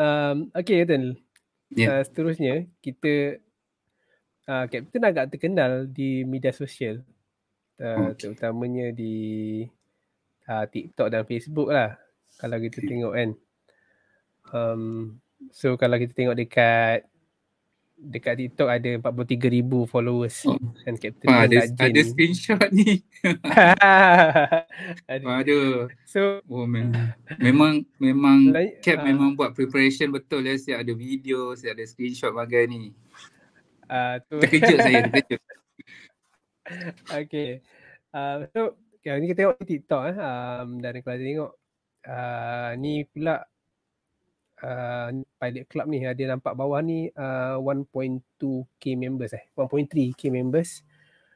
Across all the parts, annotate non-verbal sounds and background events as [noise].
Um, okay, Yatan. Yeah. Uh, seterusnya, kita uh, Captain agak terkenal di media sosial. Uh, okay. Hmm. Terutamanya di uh, TikTok dan Facebook lah. Kalau kita okay. tengok kan. Um, so, kalau kita tengok dekat dekat TikTok ada 43,000 followers oh. kan Captain Wah, ada, ada screenshot ni. [laughs] Aduh. Aduh. So oh, man. memang memang [laughs] like, Cap uh, memang buat preparation betul ya. Siap ada video, siap ada screenshot bagai ni. Uh, tu. Terkejut saya, [laughs] terkejut. okay. Uh, so, okay, ni kita tengok TikTok eh. Um, dan kalau kita ah uh, ni pula uh, Uh, pilot club ni ada uh, nampak bawah ni uh, 1.2k members eh 1.3k members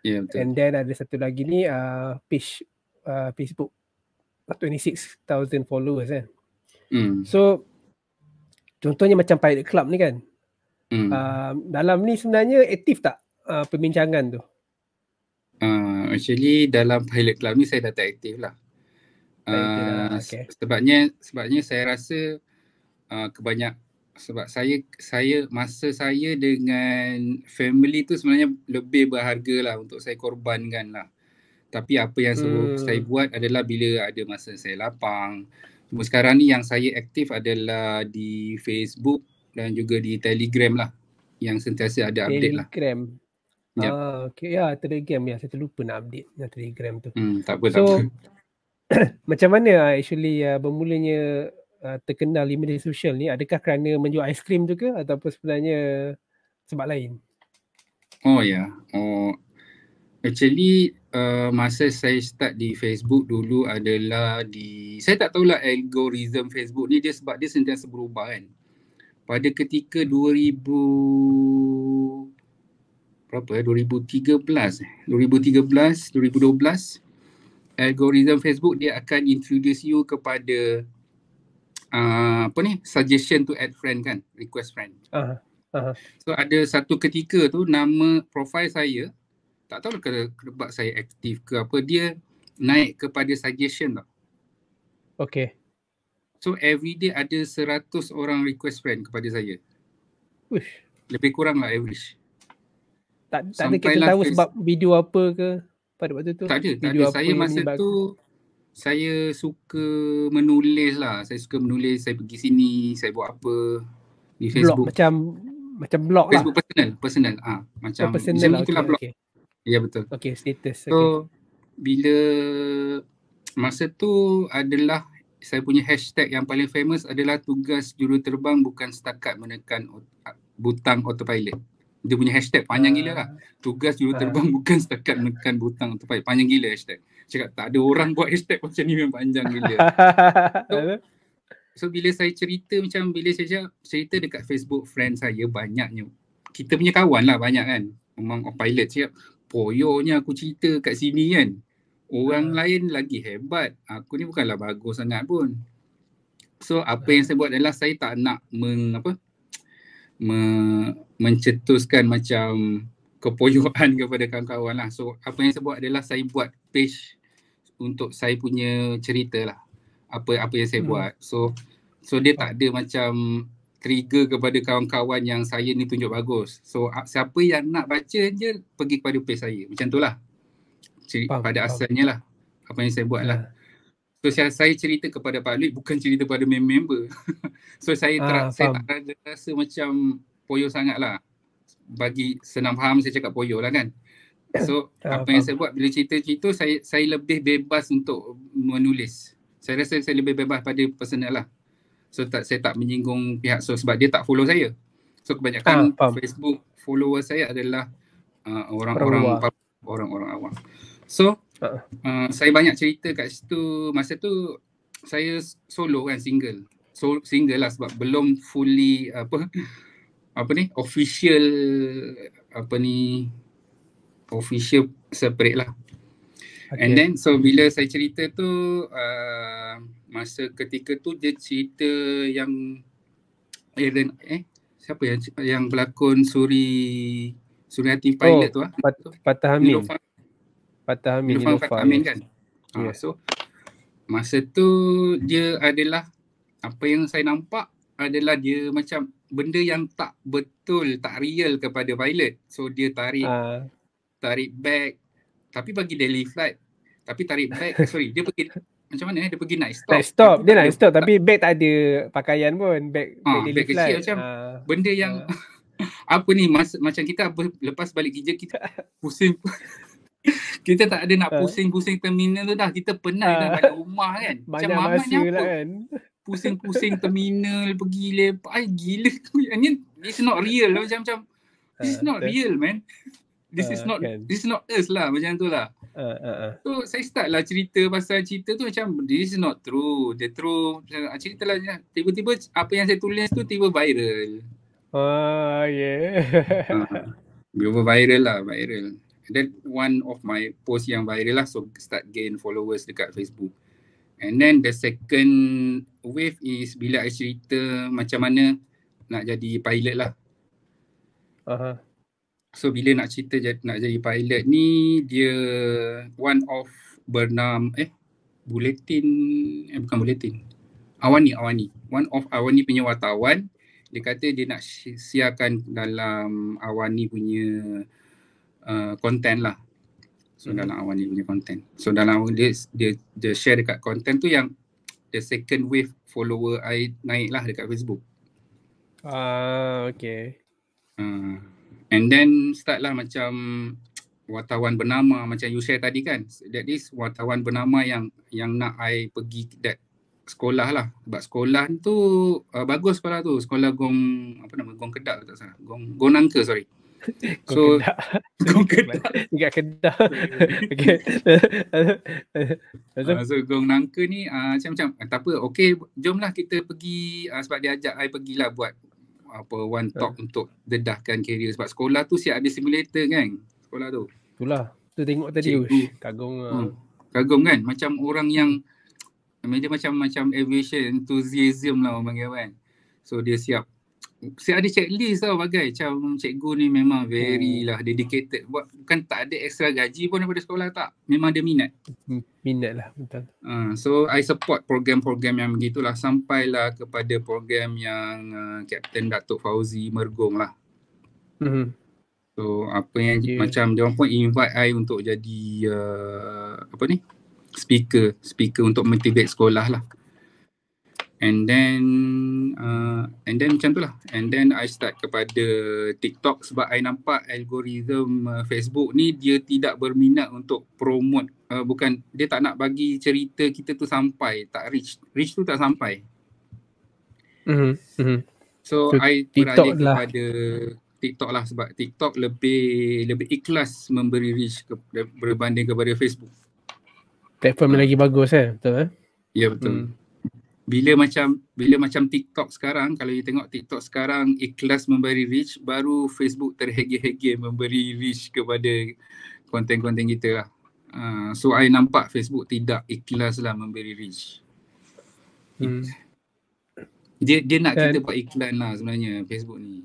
yeah, ya, and then ada satu lagi ni uh, page uh, Facebook 26,000 followers eh mm. so contohnya macam pilot club ni kan mm. uh, dalam ni sebenarnya aktif tak uh, perbincangan tu Uh, actually dalam pilot club ni saya dah tak aktif lah uh, lah, okay. sebabnya sebabnya saya rasa Ah, kebanyak sebab saya saya masa saya dengan family tu sebenarnya lebih berharga lah untuk saya korbankan lah. Tapi apa yang hmm. saya buat adalah bila ada masa saya lapang. Cuma sekarang ni yang saya aktif adalah di Facebook dan juga di Telegram lah. Yang sentiasa ada Telegram. update lah. Telegram. Yep. Ya. Ah, okay. Ya, Telegram. Ya, saya terlupa nak update yang Telegram tu. Hmm, tak apa, so, tak apa. [coughs] macam mana ah, actually uh, bermulanya Uh, terkenal di media sosial ni adakah kerana menjual aiskrim tu ke ataupun sebenarnya sebab lain? Oh ya. Yeah. Oh. Actually uh, masa saya start di Facebook dulu adalah di saya tak tahulah algoritma Facebook ni dia sebab dia sentiasa berubah kan. Pada ketika 2000 berapa 2013 2013 2012 algoritma Facebook dia akan introduce you kepada uh, apa ni suggestion to add friend kan request friend uh-huh. so ada satu ketika tu nama profil saya tak tahu ke kerbak saya aktif ke apa dia naik kepada suggestion tau Okay. so every day ada seratus orang request friend kepada saya wish lebih kurang lah average tak tak ada kita tahu sebab video apa ke pada waktu tu tak ada, tak ada. saya masa tu saya suka menulis lah. Saya suka menulis, saya pergi sini, saya buat apa di Facebook. Blog, macam macam blog Facebook lah. Facebook personal, personal. Ah, ha, macam so oh, personal macam lah, itulah okay, blog. Okay. Ya betul. Okay, status. So, okay. bila masa tu adalah saya punya hashtag yang paling famous adalah tugas juruterbang bukan setakat menekan butang autopilot. Hmm dia punya hashtag panjang gila lah. Ah. Tugas juruterbang ah. terbang bukan setakat menekan butang untuk pay. Panjang gila hashtag. Cakap tak ada orang buat hashtag macam ni yang panjang gila. [laughs] So, so bila saya cerita macam bila saya cakap, cerita dekat Facebook friend saya banyaknya. Kita punya kawan lah banyak kan. Memang pilot cakap poyonya aku cerita kat sini kan. Orang uh. lain lagi hebat. Aku ni bukanlah bagus sangat pun. So apa yang saya buat adalah saya tak nak mengapa? uh, me, mencetuskan macam kepoyokan [laughs] kepada kawan-kawan lah. So apa yang saya buat adalah saya buat page untuk saya punya cerita lah. Apa apa yang saya hmm. buat. So so dia tak ada macam trigger kepada kawan-kawan yang saya ni tunjuk bagus. So siapa yang nak baca je pergi kepada page saya. Macam tu lah. pada asalnya lah. Apa yang saya buat lah. Yeah. So saya, saya cerita kepada Pak Luik bukan cerita kepada main member. [laughs] so saya, ah, ter- ah, saya tak rasa, rasa macam poyo sangatlah. Bagi senang faham saya cakap poyo lah kan. Ya. So ah, apa faham. yang saya buat bila cerita-cerita saya, saya lebih bebas untuk menulis. Saya rasa saya lebih bebas pada personal lah. So tak, saya tak menyinggung pihak so sebab dia tak follow saya. So kebanyakan ah, Facebook follower saya adalah uh, orang-orang orang-orang awam. So Uh, saya banyak cerita kat situ masa tu saya solo kan single. So single lah sebab belum fully apa apa ni official apa ni official separate lah. Okay. And then so bila saya cerita tu uh, masa ketika tu dia cerita yang Aaron eh siapa yang yang pelakon Suri Suriati pilot oh, tu ah. Oh, Pat, Patah Amin. Fatah Amin Irfan Fatah Amin kan yeah. so masa tu dia adalah apa yang saya nampak adalah dia macam benda yang tak betul tak real kepada pilot so dia tarik ha. tarik back tapi bagi daily flight tapi tarik back [laughs] sorry dia pergi macam mana eh dia pergi night stop night stop dia night stop tapi bag tak ada pakaian pun bag ha, daily bag kecil flight. macam ha. benda yang ha. [laughs] apa ni mas, macam kita apa, lepas balik kerja kita [laughs] pusing kita tak ada nak ha. pusing-pusing terminal tu dah kita penat ha. dah balik rumah kan [laughs] macam Banyak masa ni apa lah kan. pusing-pusing terminal pergi lepak ay gila tu ni it's not real lah macam-macam this is not real ha, man this is not kan. this is not us lah macam tu lah Uh, uh, uh. So saya start lah cerita pasal cerita tu macam this is not true, the true ah, cerita lah tiba-tiba apa yang saya tulis tu tiba viral. Ah uh, yeah. Uh, viral lah viral. Then one of my post yang viral lah so start gain followers dekat Facebook and then the second wave is bila I cerita macam mana nak jadi pilot lah uh-huh. so bila nak cerita nak jadi pilot ni dia one of bernam eh bulletin eh bukan bulletin Awani Awani one of Awani punya wartawan dia kata dia nak siarkan dalam Awani punya Uh, content lah so hmm. dalam awal ni punya content so dalam dia, dia dia share dekat konten tu yang the second wave follower I naik lah dekat Facebook ah uh, okay uh, and then start lah macam wartawan bernama macam you share tadi kan that is wartawan bernama yang yang nak I pergi that sekolah lah sebab sekolah tu uh, bagus sekolah tu sekolah gong apa nama gong kedak tak salah gong gong nangka sorry so gong kedah dekat kedah okey uh, so gong nangka ni uh, macam-macam uh, tak apa okey jomlah kita pergi uh, sebab dia ajak ai pergilah buat apa one talk uh. untuk dedahkan career sebab sekolah tu siap ada simulator kan sekolah tu itulah tu tengok tadi kagum uh. hmm. kagum kan macam orang yang macam macam aviation enthusiasm lah orang panggil kan so dia siap Si ada checklist tau bagai macam cikgu ni memang very hmm. lah dedicated buat bukan tak ada extra gaji pun daripada sekolah tak memang dia minat hmm, minat lah betul uh, so I support program-program yang begitulah sampailah kepada program yang uh, Captain Datuk Fauzi Mergong lah hmm. so apa yang yeah. macam dia pun invite I untuk jadi uh, apa ni speaker speaker untuk motivate sekolah lah And then uh, and then macam tu lah. And then I start kepada TikTok sebab I nampak algoritma uh, Facebook ni dia tidak berminat untuk promote. Uh, bukan dia tak nak bagi cerita kita tu sampai. Tak reach. Reach tu tak sampai. Mm-hmm. mm-hmm. So, so I beralih lah. kepada TikTok lah sebab TikTok lebih lebih ikhlas memberi reach ke, berbanding kepada Facebook. Platform uh. lagi bagus eh. Betul eh? Ya betul. Mm bila macam bila macam TikTok sekarang kalau you tengok TikTok sekarang ikhlas memberi reach baru Facebook terhege-hege memberi reach kepada konten-konten kita lah. Uh, so I nampak Facebook tidak ikhlas lah memberi reach. Hmm. Dia dia nak And kita buat iklan lah sebenarnya Facebook ni.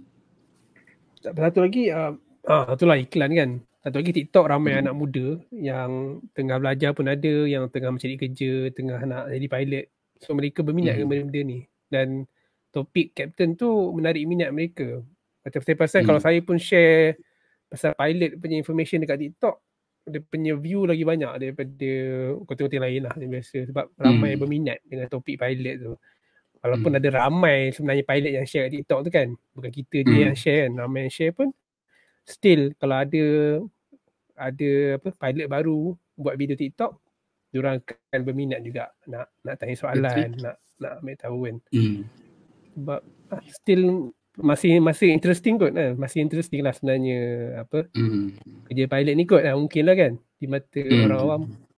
Satu lagi ah uh, ah, uh, itulah iklan kan. Satu lagi TikTok ramai hmm. anak muda yang tengah belajar pun ada, yang tengah mencari kerja, tengah nak jadi pilot So mereka berminat mm-hmm. dengan hmm. benda ni dan topik captain tu menarik minat mereka. Macam saya pasal mm. kalau hmm. saya pun share pasal pilot punya information dekat TikTok dia punya view lagi banyak daripada kota-kota lain lah yang biasa sebab mm. ramai hmm. berminat dengan topik pilot tu. Walaupun mm. ada ramai sebenarnya pilot yang share kat TikTok tu kan. Bukan kita je mm. yang share kan. Ramai yang share pun still kalau ada ada apa pilot baru buat video TikTok diorang akan berminat juga nak nak tanya soalan nak nak ambil tahu kan hmm. sebab ah, still masih masih interesting kot kan? masih interesting lah sebenarnya apa hmm. kerja pilot ni kot lah mungkin lah kan di mata hmm. orang awam